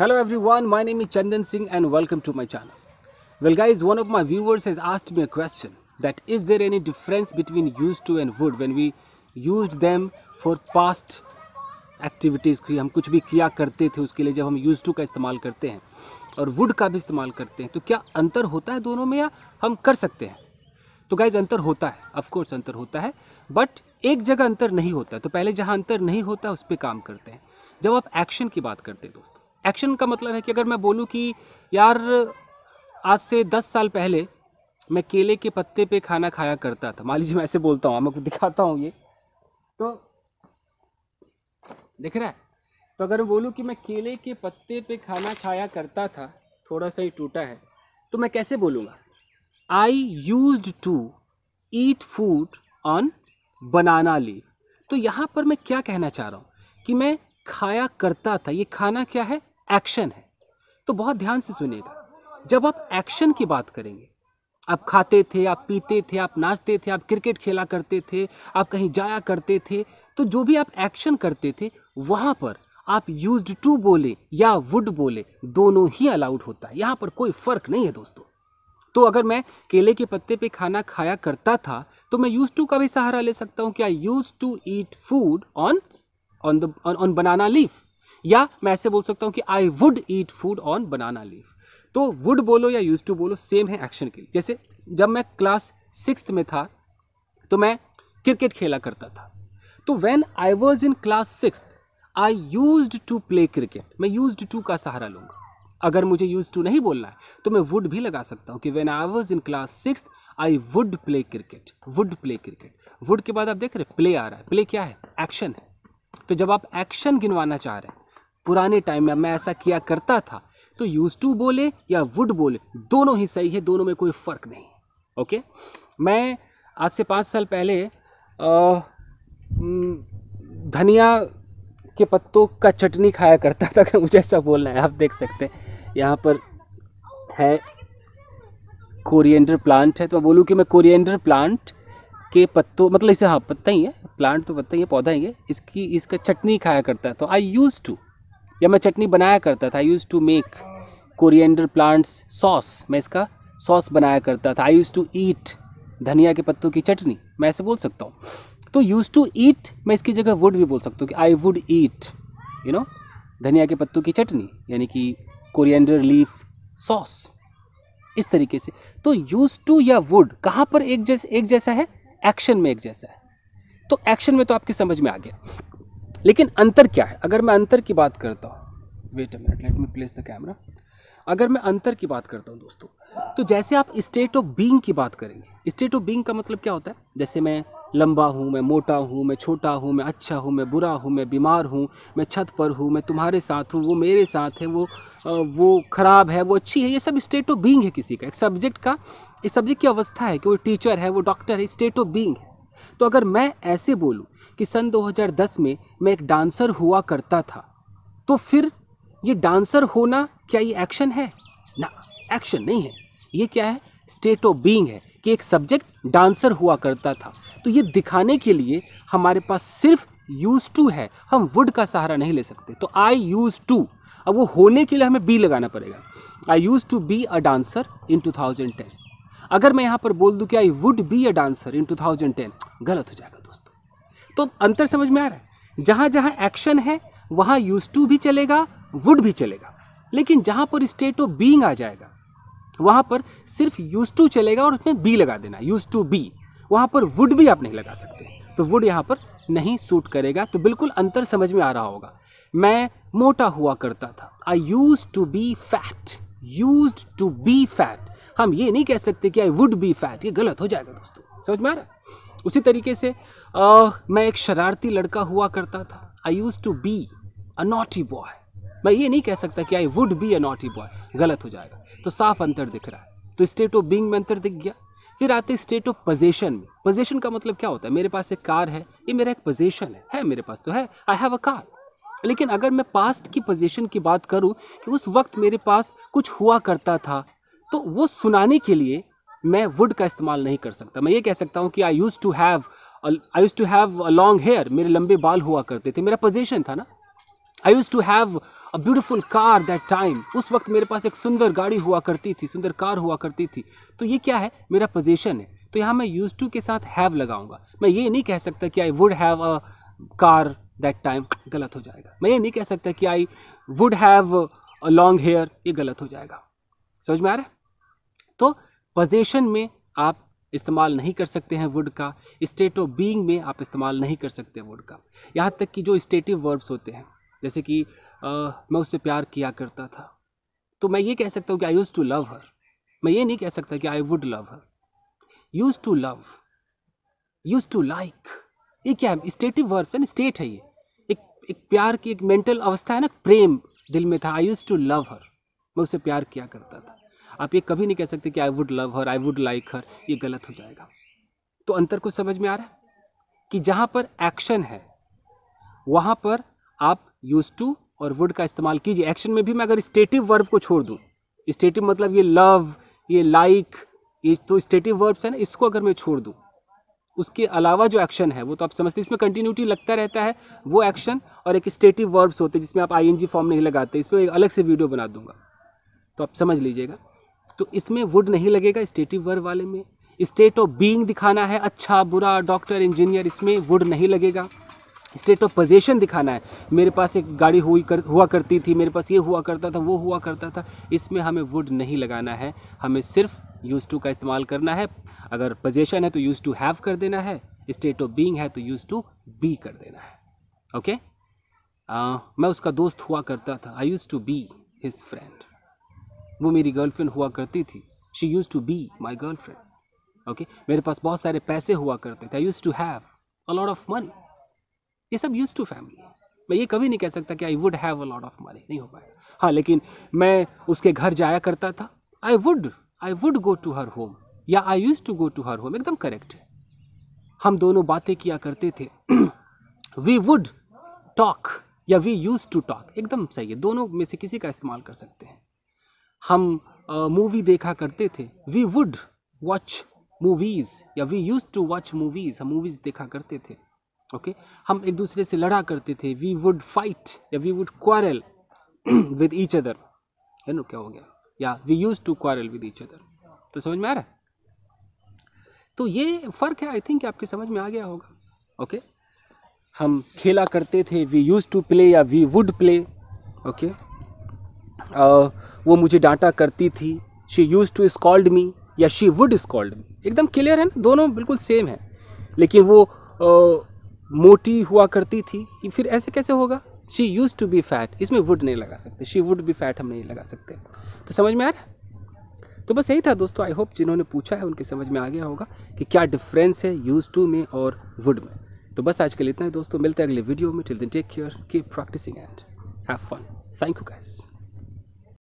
Hello everyone, my name is Chandan Singh and welcome to my channel. Well guys, one of my viewers has asked me a question that is there any difference between used to and would when we used them for past activities की हम कुछ भी किया करते थे उसके लिए जब हम यूज़ टू का इस्तेमाल करते हैं और वुड का भी इस्तेमाल करते हैं तो क्या अंतर होता है दोनों में या हम कर सकते हैं तो गाइज अंतर होता है ऑफकोर्स अंतर होता है बट एक जगह अंतर नहीं होता तो पहले जहाँ अंतर नहीं होता उस पर काम करते हैं जब आप एक्शन की बात करते हैं दोस्तों एक्शन का मतलब है कि अगर मैं बोलूँ कि यार आज से दस साल पहले मैं केले के पत्ते पे खाना खाया करता था मान लीजिए मैं ऐसे बोलता हूँ मैं कुछ दिखाता हूँ ये तो दिख रहा है तो अगर मैं बोलूँ कि मैं केले के पत्ते पे खाना खाया करता था थोड़ा सा ही टूटा है तो मैं कैसे बोलूँगा I use to eat food on banana leave तो यहाँ पर मैं क्या कहना चाह रहा हूँ कि मैं खाया करता था ये खाना क्या है एक्शन है तो बहुत ध्यान से सुनेगा जब आप एक्शन की बात करेंगे आप खाते थे आप पीते थे आप नाचते थे आप क्रिकेट खेला करते थे आप कहीं जाया करते थे तो जो भी आप एक्शन करते थे वहाँ पर आप यूज टू बोले या वुड बोले दोनों ही अलाउड होता है यहाँ पर कोई फ़र्क नहीं है दोस्तों तो अगर मैं केले के पत्ते पे खाना खाया करता था तो मैं यूज टू का भी सहारा ले सकता हूँ कि I use to eat food on on the on banana leaf या मैं ऐसे बोल सकता हूँ कि I would eat food on banana leaf तो वुड बोलो या यूज टू बोलो सेम है एक्शन के लिए जैसे जब मैं क्लास सिक्स में था तो मैं क्रिकेट खेला करता था तो when I was in class six I use to play cricket मैं यूज टू का सहारा लूंगा अगर मुझे यूज टू नहीं बोलना है तो मैं वुड भी लगा सकता हूँ कि when I was in class six I would play cricket would play cricket would के बाद आप देख रहे हैं प्ले आ रहा है प्ले क्या है एक्शन है तो जब आप एक्शन गिनवाना चाह रहे हैं पुराने टाइम में मैं ऐसा किया करता था तो यूज टू बोले या वुड बोले दोनों ही सही है दोनों में कोई फ़र्क नहीं ओके मैं आज से पाँच साल पहले धनिया के पत्तों का चटनी खाया करता था अगर मुझे ऐसा बोलना है आप देख सकते हैं यहाँ पर है कोरिएंडर प्लांट है तो मैं बोलूँ कि मैं कोरिएंडर प्लांट के पत्तों मतलब इसे हाँ पत्ता ही है प्लांट तो पत्ता ही है पौधा ही है इसकी इसका चटनी खाया करता है तो आई यूज़ टू या मैं चटनी बनाया करता था I use to make coriander plants sauce मैं इसका सॉस बनाया करता था आई यूज़ टू ईट धनिया के पत्तों की चटनी मैं ऐसे बोल सकता हूँ तो यूज़ टू ईट मैं इसकी जगह वुड भी बोल सकता हूँ कि I would eat you know धनिया के पत्तों की चटनी यानी कि कोरिएंडर लीफ सॉस इस तरीके से तो यूज़ टू या वुड कहाँ पर एक जैसे एक जैसा है एक्शन में एक जैसा है तो एक्शन में तो आपकी समझ में आ गया लेकिन अंतर क्या है अगर मैं अंतर की बात करता हूँ wait a minute let me place the camera अगर मैं अंतर की बात करता हूँ दोस्तों तो जैसे आप स्टेट ऑफ बींग की बात करेंगे स्टेट ऑफ बींग का मतलब क्या होता है जैसे मैं लंबा हूँ मैं मोटा हूँ मैं छोटा हूँ मैं अच्छा हूँ मैं बुरा हूँ मैं बीमार हूँ मैं छत पर हूँ मैं तुम्हारे साथ हूँ वो मेरे साथ है वो वो ख़राब है वो अच्छी है ये सब स्टेट ऑफ बींग है किसी का एक सब्जेक्ट का इस सब्जेक्ट की अवस्था है कि वो टीचर है वो डॉक्टर है स्टेट ऑफ बींग है तो अगर मैं ऐसे बोलूँ कि सन 2010 में मैं एक डांसर हुआ करता था तो फिर ये डांसर होना क्या ये एक्शन है ना एक्शन नहीं है ये क्या है स्टेट ऑफ बीइंग है कि एक सब्जेक्ट डांसर हुआ करता था तो ये दिखाने के लिए हमारे पास सिर्फ यूज टू है हम वुड का सहारा नहीं ले सकते तो आई यूज टू अब वो होने के लिए हमें बी लगाना पड़ेगा I use to be a dancer in 2010 अगर मैं यहाँ पर बोल दूँ कि I would be a dancer in 2010 गलत हो जाएगा तो अंतर समझ में आ रहा है जहाँ जहाँ एक्शन है वहाँ यूज टू भी चलेगा वुड भी चलेगा लेकिन जहाँ पर स्टेट ऑफ बींग आ जाएगा वहाँ पर सिर्फ यूज टू चलेगा और उसमें बी लगा देना यूज टू बी वहाँ पर वुड भी आप नहीं लगा सकते तो वुड यहाँ पर नहीं सूट करेगा तो बिल्कुल अंतर समझ में आ रहा होगा मैं मोटा हुआ करता था I use to be fat use to be fat हम ये नहीं कह सकते कि आई वुड बी फैट ये गलत हो जाएगा दोस्तों समझ में आ रहा है उसी तरीके से आ, मैं एक शरारती लड़का हुआ करता था I use to be a naughty boy मैं ये नहीं कह सकता कि I would be a naughty boy गलत हो जाएगा तो साफ अंतर दिख रहा है तो स्टेट ऑफ बींग में अंतर दिख गया फिर आते स्टेट ऑफ पोजेशन में पोजेशन का मतलब क्या होता है मेरे पास एक कार है ये मेरा एक पोजेशन है है मेरे पास तो है आई हैव अ कार लेकिन अगर मैं पास्ट की पोजीशन की बात करूं कि उस वक्त मेरे पास कुछ हुआ करता था तो वो सुनाने के लिए मैं वुड का इस्तेमाल नहीं कर सकता मैं ये कह सकता हूँ कि I use to have I use to have a long hair मेरे लंबे बाल हुआ करते थे मेरा पोजिशन था ना I use to have a beautiful car that time उस वक्त मेरे पास एक सुंदर गाड़ी हुआ करती थी सुंदर कार हुआ करती थी तो ये क्या है मेरा पोजिशन है तो यहाँ मैं यूज टू के साथ हैव लगाऊंगा मैं ये नहीं कह सकता कि I would have a car that time गलत हो जाएगा मैं ये नहीं कह सकता कि I would have a long hair ये गलत हो जाएगा समझ में आ रहा है तो पोजेशन में आप इस्तेमाल नहीं कर सकते हैं वुड का स्टेट ऑफ बीइंग में आप इस्तेमाल नहीं कर सकते वुड का यहाँ तक कि जो स्टेटिव वर्ब्स होते हैं जैसे कि आ, मैं उससे प्यार किया करता था तो मैं ये कह सकता हूँ कि I use to love her मैं ये नहीं कह सकता कि I would love her use to love use to like ये क्या है स्टेटिव वर्ब्स है ना स्टेट है ये एक एक प्यार की एक मेंटल अवस्था है ना प्रेम दिल में था I use to love her मैं उससे प्यार किया करता था आप ये कभी नहीं कह सकते कि I would love her I would like her ये गलत हो जाएगा तो अंतर को समझ में आ रहा है कि जहाँ पर एक्शन है वहाँ पर आप यूज टू और वुड का इस्तेमाल कीजिए एक्शन में भी मैं अगर स्टेटिव वर्ब को छोड़ दूँ स्टेटिव मतलब ये लव ये लाइक ये तो स्टेटिव वर्ब्स है ना इसको अगर मैं छोड़ दूँ उसके अलावा जो एक्शन है वो तो आप समझते इसमें कंटिन्यूटी लगता रहता है वो एक्शन और एक स्टेटिव वर्ब्स होते हैं जिसमें आप आईएनजी फॉर्म नहीं लगाते इस पर एक अलग से वीडियो बना दूंगा तो आप समझ लीजिएगा तो इसमें वुड नहीं लगेगा स्टेटिव वर्ब वाले में स्टेट ऑफ बीइंग दिखाना है अच्छा बुरा डॉक्टर इंजीनियर इसमें वुड नहीं लगेगा स्टेट ऑफ पोजेशन दिखाना है मेरे पास एक गाड़ी हुई कर हुआ करती थी मेरे पास ये हुआ करता था वो हुआ करता था इसमें हमें वुड नहीं लगाना है हमें सिर्फ यूज़ टू का इस्तेमाल करना है अगर पोजेशन है तो यूज़ टू हैव कर देना है स्टेट ऑफ बीइंग है तो यूज़ टू बी कर देना है ओके okay? मैं उसका दोस्त हुआ करता था I use to be his friend वो मेरी गर्लफ्रेंड हुआ करती थी she use to be my girlfriend okay मेरे पास बहुत सारे पैसे हुआ करते थे I use to have a lot of money ये सब यूज़ टू फैमिली मैं ये कभी नहीं कह सकता कि I would have a lot of money नहीं हो पाया हाँ लेकिन मैं उसके घर जाया करता था I would I would go to her home या I use to go to her home एकदम करेक्ट है हम दोनों बातें किया करते थे वी वुड टॉक या वी यूज़ टू टॉक एकदम सही है दोनों में से किसी का इस्तेमाल कर सकते हैं हम मूवी देखा करते थे वी वुड वॉच मूवीज़ या we use to watch movies हम मूवीज़ देखा करते थे ओके okay? हम एक दूसरे से लड़ा करते थे वी वुड फाइट या we would quarrel with each other है ना क्या हो गया या we use to quarrel with each other तो समझ में आ रहा है तो ये फ़र्क है आई थिंक आपके समझ में आ गया होगा ओके okay? हम खेला करते थे वी यूज़ टू प्ले या वी वुड प्ले ओके वो मुझे डांटा करती थी she use to scold me या शी वुड स्कॉल्ड मी एकदम क्लियर है ना दोनों बिल्कुल सेम है लेकिन वो आ, मोटी हुआ करती थी कि फिर ऐसे कैसे होगा she use to be fat इसमें वुड नहीं लगा सकते शी वुड बी फैट हम नहीं लगा सकते तो समझ में आ रहा है तो बस यही था दोस्तों आई होप जिन्होंने पूछा है उनके समझ में आ गया होगा कि क्या डिफरेंस है यूज़ टू में और वुड में तो बस आज के लिए इतना ही दोस्तों मिलते हैं अगले वीडियो में till then take care keep practising and have fun thank you guys